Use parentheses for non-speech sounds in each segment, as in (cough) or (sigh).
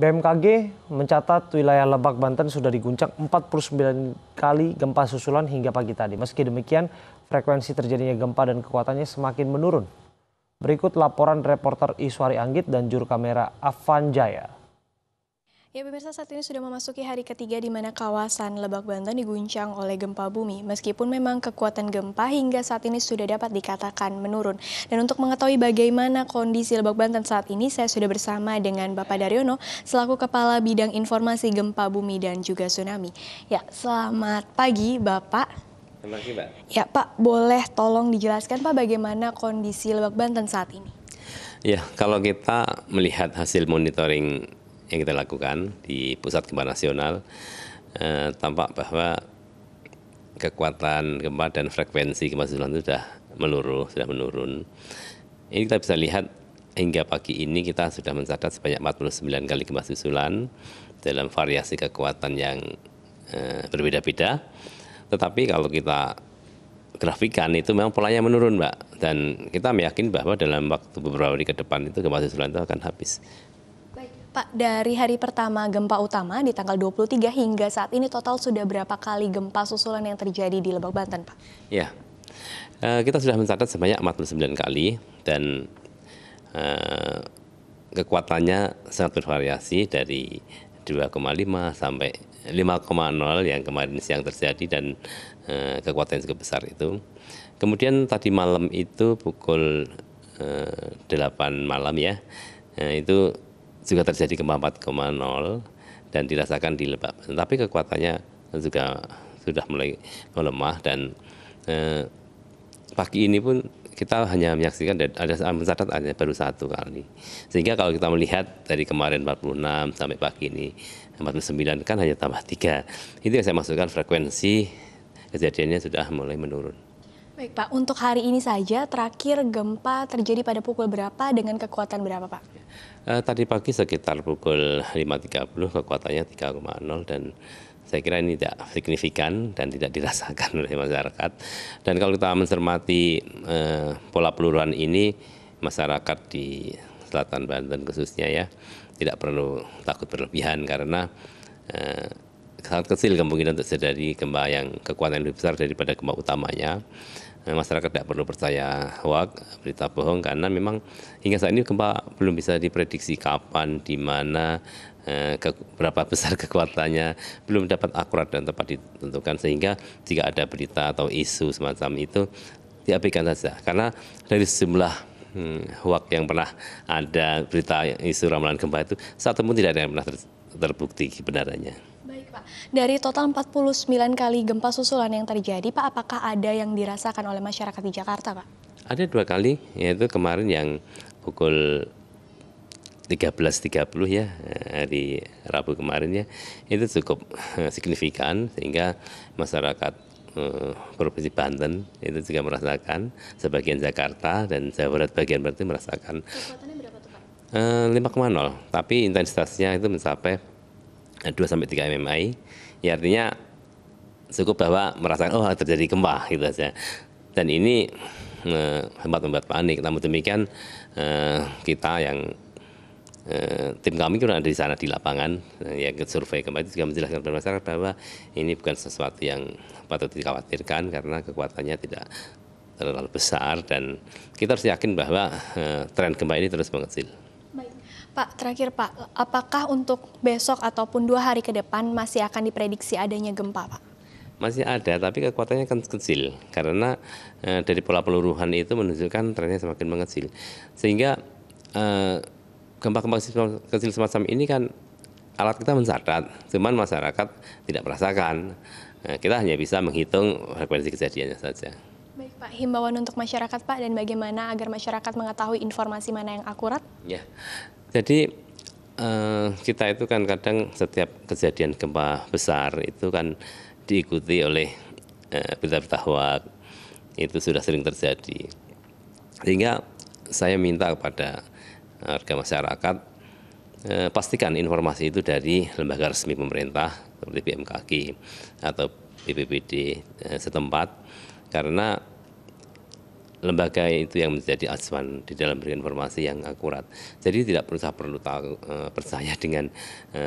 BMKG mencatat wilayah Lebak Banten sudah diguncang 49 kali gempa susulan hingga pagi tadi. Meski demikian, frekuensi terjadinya gempa dan kekuatannya semakin menurun. Berikut laporan reporter Iswari Anggit dan juru kamera Avan Jaya. Ya pemirsa saat ini sudah memasuki hari ketiga di mana kawasan Lebak Banten diguncang oleh gempa bumi. Meskipun memang kekuatan gempa hingga saat ini sudah dapat dikatakan menurun. Dan untuk mengetahui bagaimana kondisi Lebak Banten saat ini, saya sudah bersama dengan Bapak Daryono selaku Kepala Bidang Informasi Gempa Bumi dan juga Tsunami. Ya, selamat pagi Bapak. Terima kasih Mbak. Ya Pak, boleh tolong dijelaskan Pak bagaimana kondisi Lebak Banten saat ini? Ya, kalau kita melihat hasil monitoring yang kita lakukan di Pusat Gempa Nasional eh, tampak bahwa kekuatan gempa dan frekuensi gempa susulan itu sudah meluruh, sudah menurun. Ini kita bisa lihat hingga pagi ini kita sudah mencatat sebanyak 49 kali gempa susulan dalam variasi kekuatan yang eh, berbeda-beda. Tetapi kalau kita grafikan itu memang polanya menurun, Mbak. Dan kita meyakini bahwa dalam waktu beberapa hari ke depan itu gempa susulan itu akan habis. Baik. Pak, dari hari pertama gempa utama di tanggal 23 hingga saat ini total sudah berapa kali gempa susulan yang terjadi di Lebak Banten, Pak? Ya, uh, kita sudah mencatat sebanyak 49 kali dan uh, kekuatannya sangat bervariasi dari 2,5 sampai 5,0 yang kemarin siang terjadi dan uh, kekuatan yang cukup besar itu. Kemudian tadi malam itu pukul 8 malam ya, itu juga terjadi gempa 4,0 dan dirasakan di Lebak. Tapi kekuatannya juga sudah mulai melemah dan eh, pagi ini pun kita hanya menyaksikan ada mencatat hanya baru satu kali. Sehingga kalau kita melihat dari kemarin 46 sampai pagi ini 49 kan hanya tambah tiga. Itu yang saya masukkan frekuensi kejadiannya sudah mulai menurun. Baik Pak, untuk hari ini saja terakhir gempa terjadi pada pukul berapa dengan kekuatan berapa Pak? Eh, tadi pagi sekitar pukul 5.30 kekuatannya 3,0 dan saya kira ini tidak signifikan dan tidak dirasakan (laughs) oleh masyarakat. Dan kalau kita mencermati eh, pola peluruan ini, masyarakat di selatan Banten khususnya ya tidak perlu takut berlebihan karena eh, sangat kecil kemungkinan untuk terjadi gempa yang kekuatan lebih besar daripada gempa utamanya. Eh, masyarakat tidak perlu percaya hoax berita bohong karena memang hingga saat ini gempa belum bisa diprediksi kapan di mana eh, ke, berapa besar (laughs) kekuatannya belum dapat akurat dan tepat ditentukan sehingga jika ada berita atau isu semacam itu diabaikan saja karena dari sejumlah hmm, hoax yang pernah ada berita isu ramalan gempa itu satu pun tidak ada yang pernah ter terbukti kebenarannya. Pak, dari total 49 kali gempa susulan yang terjadi, Pak, apakah ada yang dirasakan oleh masyarakat di Jakarta, Pak? Ada dua kali, yaitu kemarin yang pukul 13.30 ya hari Rabu kemarin ya itu cukup eh, signifikan sehingga masyarakat eh, Provinsi Banten itu juga merasakan sebagian Jakarta dan Jawa Barat bagian berarti merasakan berapa tuh, Pak? 5,0 eh, tapi intensitasnya itu mencapai 2 sampai 3 MMI. Ya artinya cukup bahwa merasakan oh terjadi gempa gitu saja. Dan ini eh, sempat membuat panik. Namun demikian eh, kita yang eh, tim kami kan ada di sana di lapangan eh, yang survei kemarin itu juga menjelaskan kepada masyarakat bahwa ini bukan sesuatu yang patut dikhawatirkan karena kekuatannya tidak terlalu besar dan kita harus yakin bahwa eh, tren gempa ini terus mengecil. Pak, terakhir Pak, apakah untuk besok ataupun dua hari ke depan masih akan diprediksi adanya gempa Pak? Masih ada, tapi kekuatannya akan kecil karena e, dari pola peluruhan itu menunjukkan trennya semakin mengecil. Sehingga eh, gempa-gempa kecil semacam ini kan alat kita mencatat, cuman masyarakat tidak merasakan. E, kita hanya bisa menghitung frekuensi kejadiannya saja. Baik Pak, himbauan untuk masyarakat Pak dan bagaimana agar masyarakat mengetahui informasi mana yang akurat? Ya, jadi eh, kita itu kan kadang setiap kejadian gempa besar itu kan diikuti oleh eh, berita-berita hoax itu sudah sering terjadi. Sehingga saya minta kepada eh, warga masyarakat eh, pastikan informasi itu dari lembaga resmi pemerintah seperti BMKG atau BPBD eh, setempat karena lembaga itu yang menjadi acuan di dalam berikan informasi yang akurat. Jadi tidak perlu saya perlu tahu, e, percaya dengan e,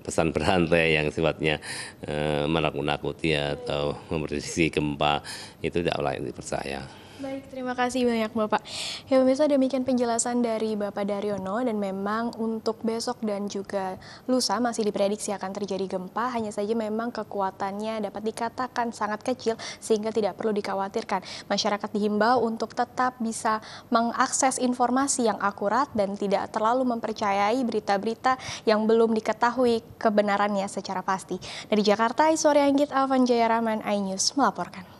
pesan berantai yang sifatnya e, menakut-nakuti atau memprediksi gempa itu tidak layak dipercaya. Baik, terima kasih banyak Bapak. Ya pemirsa demikian penjelasan dari Bapak Daryono dan memang untuk besok dan juga lusa masih diprediksi akan terjadi gempa, hanya saja memang kekuatannya dapat dikatakan sangat kecil sehingga tidak perlu dikhawatirkan. Masyarakat dihimbau untuk tetap bisa mengakses informasi yang akurat dan tidak terlalu mempercayai berita-berita yang belum diketahui kebenarannya secara pasti. Dari Jakarta, Iswari Anggit Alvan Jaya Rahman, iNews melaporkan.